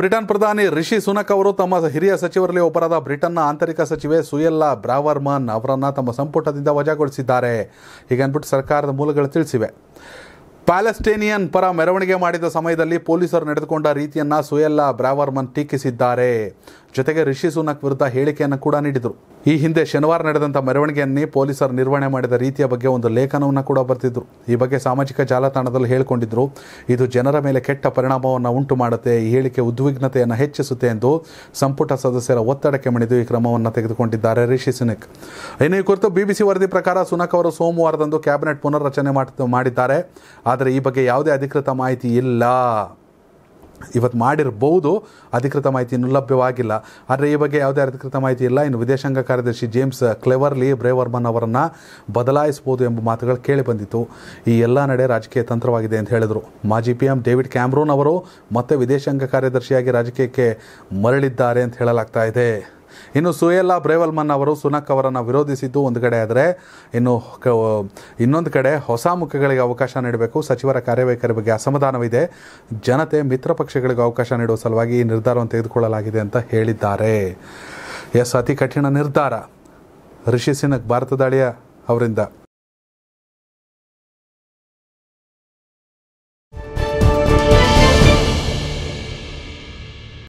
Britain ಪ್ರಧಾನಿ ರಿಷಿ ಸುನಕ್ ಅವರು ತಮ್ಮ ಹಿರಿಯ ಸಚಿವರಲ್ಲಿ ಒಬ್ಬರಾದ ಬ್ರಿಟನ್ನ ಆಂತರಿಕ ಸಚಿವೆ ಸುಯೆಲ್ಲಾ ಬ್ರಾವರ್ಮನ್ ಅವರನ್ನು ತಮ್ಮ ಸಂಪುಟದಿಂದ ವಜಾಗೊಳಿಸಿದ್ದಾರೆ ಅಂದ್ಬಿಟ್ಟು ಸರ್ಕಾರದ ಮೂಲಗಳು ತಿಳಿಸಿವೆ ಪ್ಯಾಲೆಸ್ಟೇನಿಯನ್ ಪರ ಮೆರವಣಿಗೆ ಮಾಡಿದ ಸಮಯದಲ್ಲಿ ಪೊಲೀಸರು ನಡೆದುಕೊಂಡ ರೀತಿಯನ್ನು ಸುಯೆಲ್ಲಾ ಬ್ರಾವರ್ಮನ್ ಟೀಕಿಸಿದ್ದಾರೆ ಜೊತೆಗೆ ರಿಷಿ ಸುನಕ್ ವಿರುದ್ಧ ಹೇಳಿಕೆಯನ್ನು ಕೂಡ ನೀಡಿದರು ಈ ಹಿಂದೆ ಶನಿವಾರ ನಡೆದಂಥ ಮೆರವಣಿಗೆಯನ್ನೇ ಪೊಲೀಸರು ನಿರ್ವಹಣೆ ಮಾಡಿದ ರೀತಿಯ ಬಗ್ಗೆ ಒಂದು ಲೇಖನವನ್ನು ಕೂಡ ಬರ್ತಿದ್ರು ಈ ಬಗ್ಗೆ ಸಾಮಾಜಿಕ ಜಾಲತಾಣದಲ್ಲಿ ಹೇಳಿಕೊಂಡಿದ್ರು ಇದು ಜನರ ಮೇಲೆ ಕೆಟ್ಟ ಪರಿಣಾಮವನ್ನು ಉಂಟು ಮಾಡುತ್ತೆ ಈ ಹೇಳಿಕೆ ಉದ್ವಿಗ್ನತೆಯನ್ನು ಹೆಚ್ಚಿಸುತ್ತೆ ಎಂದು ಸಂಪುಟ ಸದಸ್ಯರ ಒತ್ತಡಕ್ಕೆ ಮಣಿದು ಈ ಕ್ರಮವನ್ನು ತೆಗೆದುಕೊಂಡಿದ್ದಾರೆ ರಿಷಿ ಸುನಕ್ ಇನ್ನು ಈ ಕುರಿತು ಬಿಬಿಸಿ ವರದಿ ಪ್ರಕಾರ ಸುನಕ್ ಅವರು ಸೋಮವಾರದಂದು ಕ್ಯಾಬಿನೆಟ್ ಪುನರ್ರಚನೆ ಮಾಡಿದ್ದಾರೆ ಆದರೆ ಈ ಬಗ್ಗೆ ಯಾವುದೇ ಅಧಿಕೃತ ಮಾಹಿತಿ ಇಲ್ಲ ಇವತ್ತು ಮಾಡಿರಬಹುದು ಅಧಿಕೃತ ಮಾಹಿತಿ ಇನ್ನೂ ಲಭ್ಯವಾಗಿಲ್ಲ ಆದರೆ ಈ ಬಗ್ಗೆ ಯಾವುದೇ ಅಧಿಕೃತ ಮಾಹಿತಿ ಇಲ್ಲ ಇನ್ನು ವಿದೇಶಾಂಗ ಕಾರ್ಯದರ್ಶಿ ಜೇಮ್ಸ್ ಕ್ಲೆವರ್ಲಿ ಬ್ರೇವರ್ಮನ್ ಅವರನ್ನು ಬದಲಾಯಿಸಬಹುದು ಎಂಬ ಮಾತುಗಳು ಕೇಳಿ ಬಂದಿತ್ತು ಈ ಎಲ್ಲ ನಡೆ ರಾಜಕೀಯ ತಂತ್ರವಾಗಿದೆ ಅಂತ ಹೇಳಿದರು ಮಾಜಿ ಪಿ ಎಂ ಡೇವಿಡ್ ಕ್ಯಾಮ್ರೋನ್ ಅವರು ಮತ್ತೆ ವಿದೇಶಾಂಗ ಕಾರ್ಯದರ್ಶಿಯಾಗಿ ರಾಜಕೀಯಕ್ಕೆ ಮರಳಿದ್ದಾರೆ ಅಂತ ಹೇಳಲಾಗ್ತಾ ಇದೆ ಇನ್ನು ಸುಯೆಲ್ಲಾ ಬ್ರೇವಲ್ಮನ್ ಅವರು ಸುನಕ್ ಅವರನ್ನು ವಿರೋಧಿಸಿದ್ದು ಒಂದು ಕಡೆ ಆದರೆ ಇನ್ನು ಇನ್ನೊಂದು ಕಡೆ ಹೊಸ ಮುಖಗಳಿಗೆ ಅವಕಾಶ ನೀಡಬೇಕು ಸಚಿವರ ಕಾರ್ಯವೈಖರಿ ಬಗ್ಗೆ ಅಸಮಾಧಾನವಿದೆ ಜನತೆ ಮಿತ್ರ ಪಕ್ಷಗಳಿಗೆ ಅವಕಾಶ ನೀಡುವ ಸಲುವಾಗಿ ಈ ನಿರ್ಧಾರವನ್ನು ತೆಗೆದುಕೊಳ್ಳಲಾಗಿದೆ ಅಂತ ಹೇಳಿದ್ದಾರೆ ಎಸ್ ಅತಿ ಕಠಿಣ ನಿರ್ಧಾರ ಋಷಿ ಸಿನಕ್ ಭಾರತ ದಾಳಿಯ ಅವರಿಂದ